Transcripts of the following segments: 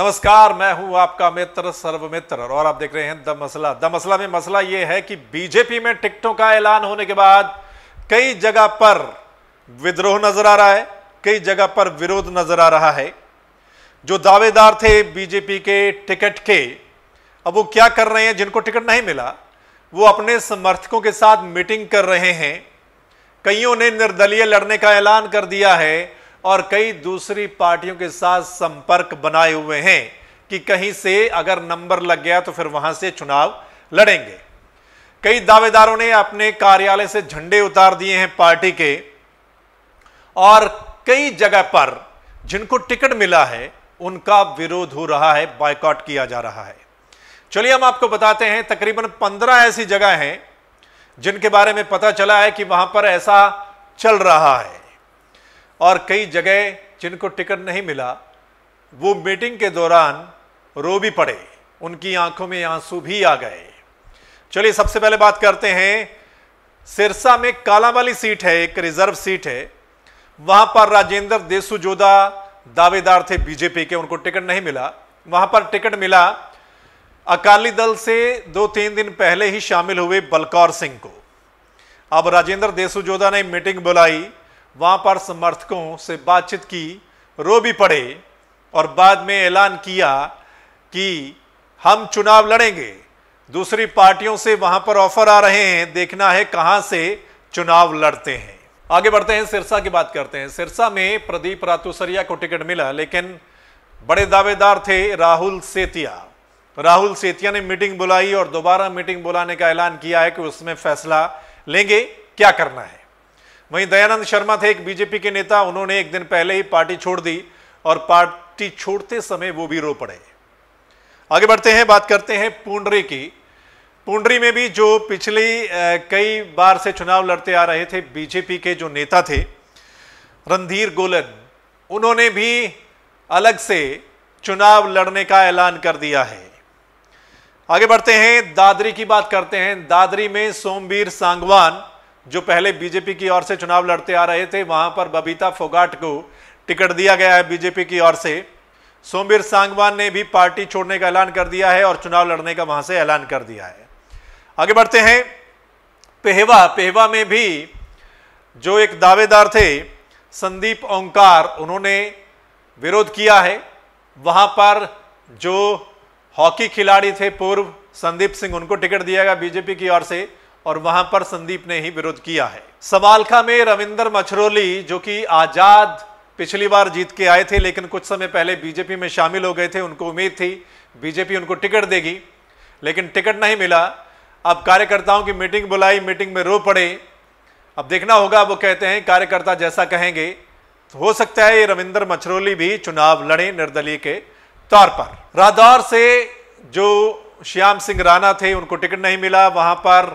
नमस्कार मैं हूं आपका मित्र सर्वमित्र और आप देख रहे हैं द मसला द मसला में मसला यह है कि बीजेपी में टिकटों का ऐलान होने के बाद कई जगह पर विद्रोह नजर आ रहा है कई जगह पर विरोध नजर आ रहा है जो दावेदार थे बीजेपी के टिकट के अब वो क्या कर रहे हैं जिनको टिकट नहीं मिला वो अपने समर्थकों के साथ मीटिंग कर रहे हैं कईयों ने निर्दलीय लड़ने का ऐलान कर दिया है और कई दूसरी पार्टियों के साथ संपर्क बनाए हुए हैं कि कहीं से अगर नंबर लग गया तो फिर वहां से चुनाव लड़ेंगे कई दावेदारों ने अपने कार्यालय से झंडे उतार दिए हैं पार्टी के और कई जगह पर जिनको टिकट मिला है उनका विरोध हो रहा है बायकॉट किया जा रहा है चलिए हम आपको बताते हैं तकरीबन पंद्रह ऐसी जगह हैं जिनके बारे में पता चला है कि वहां पर ऐसा चल रहा है और कई जगह जिनको टिकट नहीं मिला वो मीटिंग के दौरान रो भी पड़े उनकी आंखों में आंसू भी आ गए चलिए सबसे पहले बात करते हैं सिरसा में काला वाली सीट है एक रिजर्व सीट है वहां पर राजेंद्र देसुजोदा दावेदार थे बीजेपी के उनको टिकट नहीं मिला वहां पर टिकट मिला अकाली दल से दो तीन दिन पहले ही शामिल हुए बलकौर सिंह को अब राजेंद्र देसुजोदा ने मीटिंग बुलाई वहाँ पर समर्थकों से बातचीत की रो भी पड़े और बाद में ऐलान किया कि हम चुनाव लड़ेंगे दूसरी पार्टियों से वहाँ पर ऑफर आ रहे हैं देखना है कहाँ से चुनाव लड़ते हैं आगे बढ़ते हैं सिरसा की बात करते हैं सिरसा में प्रदीप रातूसरिया को टिकट मिला लेकिन बड़े दावेदार थे राहुल सेतिया राहुल सेतिया ने मीटिंग बुलाई और दोबारा मीटिंग बुलाने का ऐलान किया है कि उसमें फैसला लेंगे क्या करना है वहीं दयानंद शर्मा थे एक बीजेपी के नेता उन्होंने एक दिन पहले ही पार्टी छोड़ दी और पार्टी छोड़ते समय वो भी रो पड़े आगे बढ़ते हैं बात करते हैं पुंडरी की पुंडरी में भी जो पिछली कई बार से चुनाव लड़ते आ रहे थे बीजेपी के जो नेता थे रणधीर गोलन उन्होंने भी अलग से चुनाव लड़ने का ऐलान कर दिया है आगे बढ़ते हैं दादरी की बात करते हैं दादरी में सोमवीर सांगवान जो पहले बीजेपी की ओर से चुनाव लड़ते आ रहे थे वहां पर बबीता फोगाट को टिकट दिया गया है बीजेपी की ओर से सोमवीर सांगवान ने भी पार्टी छोड़ने का ऐलान कर दिया है और चुनाव लड़ने का वहां से ऐलान कर दिया है आगे बढ़ते हैं पेहवा पेहवा में भी जो एक दावेदार थे संदीप ओंकार उन्होंने विरोध किया है वहां पर जो हॉकी खिलाड़ी थे पूर्व संदीप सिंह उनको टिकट दिया गया बीजेपी की ओर से और वहां पर संदीप ने ही विरोध किया है सबालखा में रविंदर मछरोली जो कि आजाद पिछली बार जीत के आए थे लेकिन कुछ समय पहले बीजेपी में शामिल हो गए थे उनको उम्मीद थी बीजेपी उनको टिकट देगी लेकिन टिकट नहीं मिला अब कार्यकर्ताओं की मीटिंग बुलाई मीटिंग में रो पड़े अब देखना होगा वो कहते हैं कार्यकर्ता जैसा कहेंगे तो हो सकता है ये रविंदर मछरोली भी चुनाव लड़े निर्दलीय के तौर पर रादौर से जो श्याम सिंह राणा थे उनको टिकट नहीं मिला वहां पर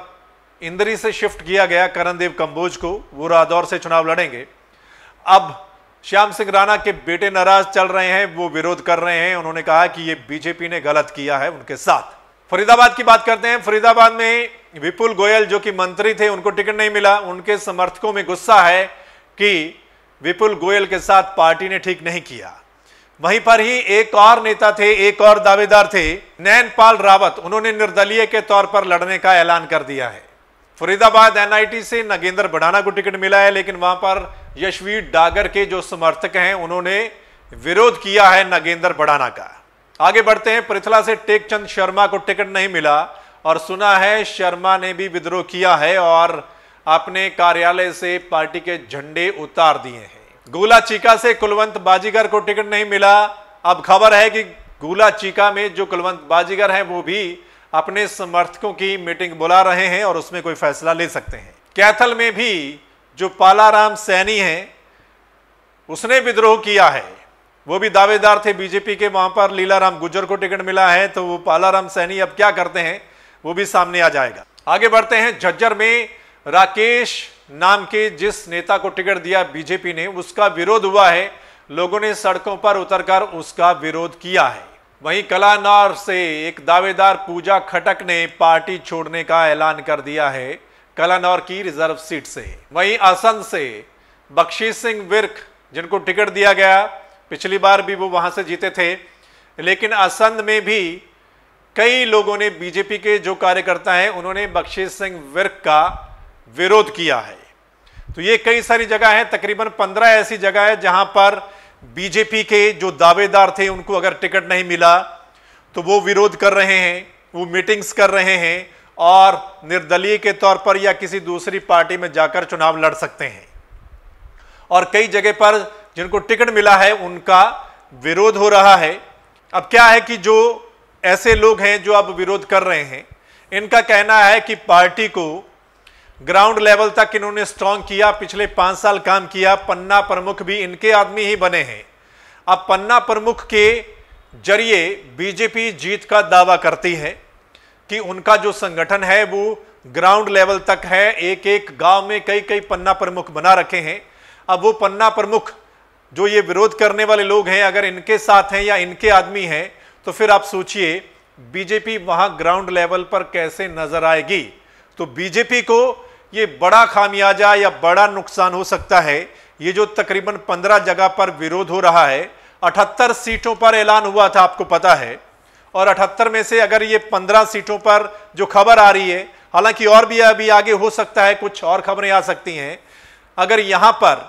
इंद्री से शिफ्ट किया गया करणदेव कंबोज को वो रादौर से चुनाव लड़ेंगे अब श्याम सिंह राणा के बेटे नाराज चल रहे हैं वो विरोध कर रहे हैं उन्होंने कहा कि ये बीजेपी ने गलत किया है उनके साथ फरीदाबाद की बात करते हैं फरीदाबाद में विपुल गोयल जो कि मंत्री थे उनको टिकट नहीं मिला उनके समर्थकों में गुस्सा है कि विपुल गोयल के साथ पार्टी ने ठीक नहीं किया वहीं पर ही एक और नेता थे एक और दावेदार थे नैनपाल रावत उन्होंने निर्दलीय के तौर पर लड़ने का ऐलान कर दिया है फरीदाबाद एनआईटी से नगेंद्र बढ़ाना को टिकट मिला है लेकिन वहां पर यशवीर डागर के जो समर्थक हैं उन्होंने विरोध किया है नगेंद्र बढ़ाना का आगे बढ़ते हैं पृथ्ला से टेकचंद शर्मा को टिकट नहीं मिला और सुना है शर्मा ने भी विद्रोह किया है और अपने कार्यालय से पार्टी के झंडे उतार दिए हैं गोला चीका से कुलवंत बाजीगर को टिकट नहीं मिला अब खबर है कि गोला चीका में जो कुलवंत बाजीगर हैं वो भी अपने समर्थकों की मीटिंग बुला रहे हैं और उसमें कोई फैसला ले सकते हैं कैथल में भी जो पालाराम सैनी हैं उसने विद्रोह किया है वो भी दावेदार थे बीजेपी के वहां पर लीलाराम गुजर को टिकट मिला है तो वो पालाराम सैनी अब क्या करते हैं वो भी सामने आ जाएगा आगे बढ़ते हैं झज्जर में राकेश नाम के जिस नेता को टिकट दिया बीजेपी ने उसका विरोध हुआ है लोगों ने सड़कों पर उतरकर उसका विरोध किया है वहीं कलानौर से एक दावेदार पूजा खटक ने पार्टी छोड़ने का ऐलान कर दिया है कलानौर की रिजर्व सीट से वहीं असन से बख्शी सिंह विर्क जिनको टिकट दिया गया पिछली बार भी वो वहां से जीते थे लेकिन आसंद में भी कई लोगों ने बीजेपी के जो कार्यकर्ता हैं उन्होंने बख्शी सिंह विर्क का विरोध किया है तो ये कई सारी जगह है तकरीबन पंद्रह ऐसी जगह है जहां पर बीजेपी के जो दावेदार थे उनको अगर टिकट नहीं मिला तो वो विरोध कर रहे हैं वो मीटिंग्स कर रहे हैं और निर्दलीय के तौर पर या किसी दूसरी पार्टी में जाकर चुनाव लड़ सकते हैं और कई जगह पर जिनको टिकट मिला है उनका विरोध हो रहा है अब क्या है कि जो ऐसे लोग हैं जो अब विरोध कर रहे हैं इनका कहना है कि पार्टी को ग्राउंड लेवल तक इन्होंने स्ट्रांग किया पिछले पांच साल काम किया पन्ना प्रमुख भी इनके आदमी ही बने हैं अब पन्ना प्रमुख के जरिए बीजेपी जीत का दावा करती है कि उनका जो संगठन है वो ग्राउंड लेवल तक है एक एक गांव में कई कई पन्ना प्रमुख बना रखे हैं अब वो पन्ना प्रमुख जो ये विरोध करने वाले लोग हैं अगर इनके साथ हैं या इनके आदमी हैं तो फिर आप सोचिए बीजेपी वहां ग्राउंड लेवल पर कैसे नजर आएगी तो बीजेपी को ये बड़ा खामियाजा या बड़ा नुकसान हो सकता है ये जो तकरीबन पंद्रह जगह पर विरोध हो रहा है अठहत्तर सीटों पर ऐलान हुआ था आपको पता है और अठहत्तर में से अगर ये पंद्रह सीटों पर जो खबर आ रही है हालांकि और भी अभी आगे हो सकता है कुछ और खबरें आ सकती हैं अगर यहाँ पर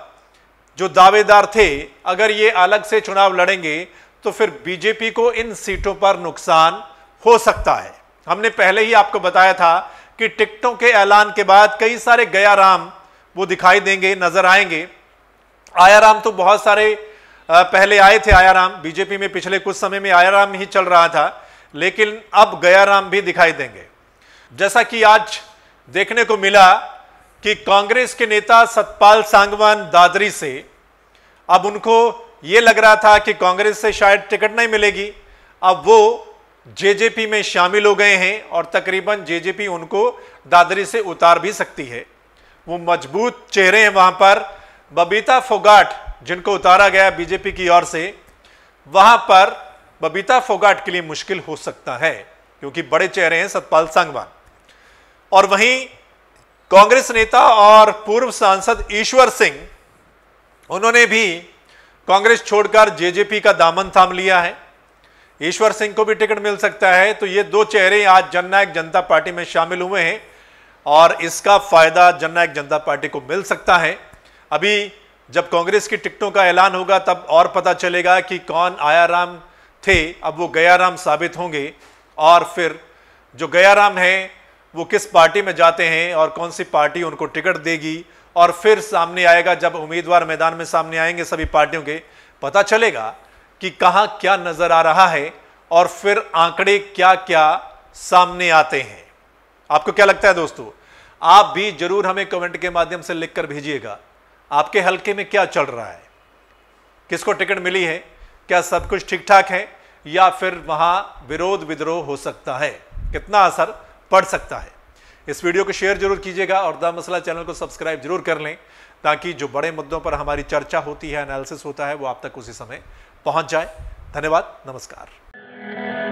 जो दावेदार थे अगर ये अलग से चुनाव लड़ेंगे तो फिर बीजेपी को इन सीटों पर नुकसान हो सकता है हमने पहले ही आपको बताया था कि टिकटों के ऐलान के बाद कई सारे गया राम वो दिखाई देंगे नजर आएंगे आया राम तो बहुत सारे पहले आए थे आया राम बीजेपी में पिछले कुछ समय में आया राम ही चल रहा था लेकिन अब गया राम भी दिखाई देंगे जैसा कि आज देखने को मिला कि कांग्रेस के नेता सतपाल सांगवान दादरी से अब उनको ये लग रहा था कि कांग्रेस से शायद टिकट नहीं मिलेगी अब वो जेजेपी में शामिल हो गए हैं और तकरीबन जेजेपी उनको दादरी से उतार भी सकती है वो मजबूत चेहरे हैं वहां पर बबीता फोगाट जिनको उतारा गया बीजेपी की ओर से वहां पर बबीता फोगाट के लिए मुश्किल हो सकता है क्योंकि बड़े चेहरे हैं सतपाल सांगवान और वहीं कांग्रेस नेता और पूर्व सांसद ईश्वर सिंह उन्होंने भी कांग्रेस छोड़कर जेजेपी का दामन थाम लिया है ईश्वर सिंह को भी टिकट मिल सकता है तो ये दो चेहरे आज जननायक जनता पार्टी में शामिल हुए हैं और इसका फायदा जननायक जनता पार्टी को मिल सकता है अभी जब कांग्रेस की टिकटों का ऐलान होगा तब और पता चलेगा कि कौन आयाराम थे अब वो गयाराम साबित होंगे और फिर जो गयाराम है वो किस पार्टी में जाते हैं और कौन सी पार्टी उनको टिकट देगी और फिर सामने आएगा जब उम्मीदवार मैदान में सामने आएंगे सभी पार्टियों के पता चलेगा कि कहाँ क्या नजर आ रहा है और फिर आंकड़े क्या क्या सामने आते हैं आपको क्या लगता है दोस्तों आप भी जरूर हमें कमेंट के माध्यम से लिखकर भेजिएगा आपके हलके में क्या चल रहा है किसको टिकट मिली है क्या सब कुछ ठीक ठाक है या फिर वहां विरोध विद्रोह हो सकता है कितना असर पड़ सकता है इस वीडियो को शेयर जरूर कीजिएगा और द मसला चैनल को सब्सक्राइब जरूर कर लें ताकि जो बड़े मुद्दों पर हमारी चर्चा होती है एनालिसिस होता है वो आप तक उसी समय पहुंच जाए धन्यवाद नमस्कार